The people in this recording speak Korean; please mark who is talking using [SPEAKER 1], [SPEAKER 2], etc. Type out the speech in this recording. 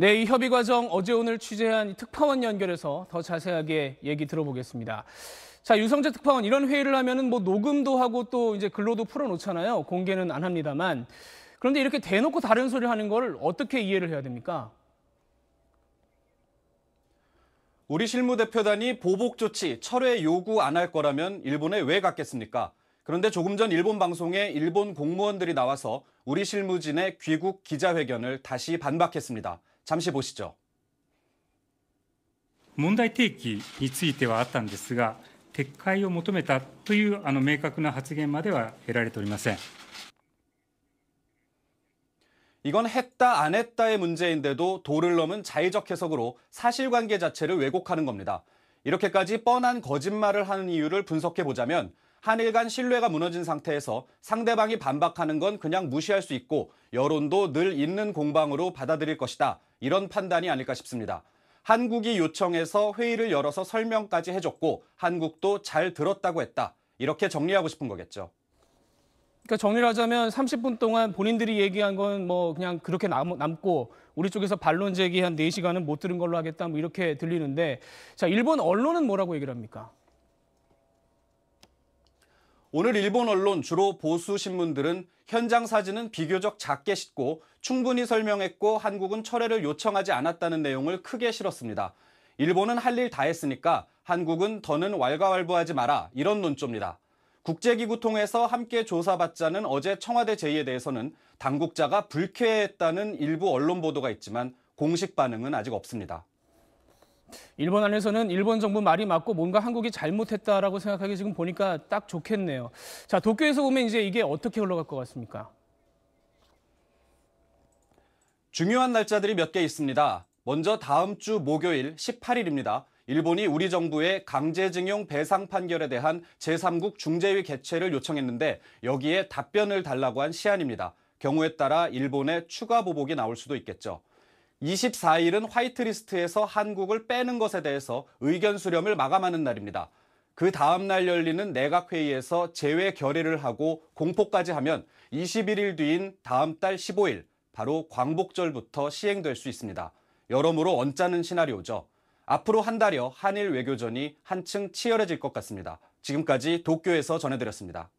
[SPEAKER 1] 네, 이 협의 과정 어제 오늘 취재한 특파원 연결해서 더 자세하게 얘기 들어보겠습니다. 자, 유성재 특파원 이런 회의를 하면은 뭐 녹음도 하고 또 이제 글로도 풀어놓잖아요. 공개는 안 합니다만. 그런데 이렇게 대놓고 다른 소리 하는 걸 어떻게 이해를 해야 됩니까?
[SPEAKER 2] 우리 실무대표단이 보복 조치, 철회 요구 안 할 거라면 일본에 왜 갔겠습니까? 그런데 조금 전 일본 방송에 일본 공무원들이 나와서 우리 실무진의 귀국 기자회견을 다시 반박했습니다. 잠시 보시죠.問題提起についてはあったんですが、撤回を求めたというあの明確な発言までは得られておりません。 이건 했다 안 했다의 문제인데도 도를 넘은 자의적 해석으로 사실관계 자체를 왜곡하는 겁니다. 이렇게까지 뻔한 거짓말을 하는 이유를 분석해 보자면 한일 간 신뢰가 무너진 상태에서 상대방이 반박하는 건 그냥 무시할 수 있고 여론도 늘 있는 공방으로 받아들일 것이다. 이런 판단이 아닐까 싶습니다. 한국이 요청해서 회의를 열어서 설명까지 해줬고 한국도 잘 들었다고 했다. 이렇게 정리하고 싶은 거겠죠.
[SPEAKER 1] 그러니까 정리를 하자면 30분 동안 본인들이 얘기한 건 뭐 그냥 그렇게 남, 남고 우리 쪽에서 반론 제기한 4시간은 못 들은 걸로 하겠다 뭐 이렇게 들리는데 자 일본 언론은 뭐라고 얘기를 합니까?
[SPEAKER 2] 오늘 일본 언론 주로 보수 신문들은 현장 사진은 비교적 작게 싣고 충분히 설명했고 한국은 철회를 요청하지 않았다는 내용을 크게 실었습니다. 일본은 할 일 다 했으니까 한국은 더는 왈가왈부하지 마라 이런 논조입니다. 국제기구 통해서 함께 조사받자는 어제 청와대 제의에 대해서는 당국자가 불쾌했다는 일부 언론 보도가 있지만 공식 반응은 아직 없습니다.
[SPEAKER 1] 일본 안에서는 일본 정부 말이 맞고 뭔가 한국이 잘못했다라고 생각하기 지금 보니까 딱 좋겠네요. 자, 도쿄에서 보면 이제 이게 어떻게 흘러갈 것 같습니까?
[SPEAKER 2] 중요한 날짜들이 몇 개 있습니다. 먼저 다음 주 목요일 18일입니다. 일본이 우리 정부의 강제징용 배상 판결에 대한 제3국 중재위 개최를 요청했는데 여기에 답변을 달라고 한 시안입니다. 경우에 따라 일본의 추가 보복이 나올 수도 있겠죠. 24일은 화이트리스트에서 한국을 빼는 것에 대해서 의견 수렴을 마감하는 날입니다. 그 다음 날 열리는 내각회의에서 제외 결의를 하고 공포까지 하면 21일 뒤인 다음 달 15일, 바로 광복절부터 시행될 수 있습니다. 여러모로 언짢은 시나리오죠. 앞으로 한 달여 한일 외교전이 한층 치열해질 것 같습니다. 지금까지 도쿄에서 전해드렸습니다.